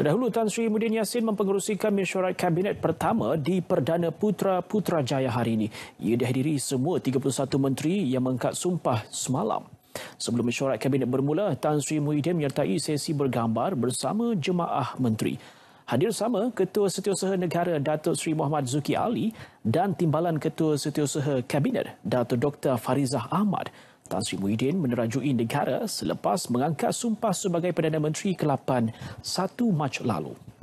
Terdahulu Tan Sri Muhyiddin Yassin mempengerusi mesyuarat kabinet pertama di Perdana Putra Putrajaya hari ini. Ia dihadiri semua 31 menteri yang mengkat sumpah semalam. Sebelum mesyuarat kabinet bermula, Tan Sri Muhyiddin menyertai sesi bergambar bersama jemaah menteri. Hadir sama Ketua Setiausaha Negara Datuk Sri Muhammad Zuki Ali dan Timbalan Ketua Setiausaha Kabinet Datuk Dr. Farizah Ahmad Tan Sri Muhyiddin menerajui negara selepas mengangkat sumpah sebagai Perdana Menteri ke-8 1 Mac lalu.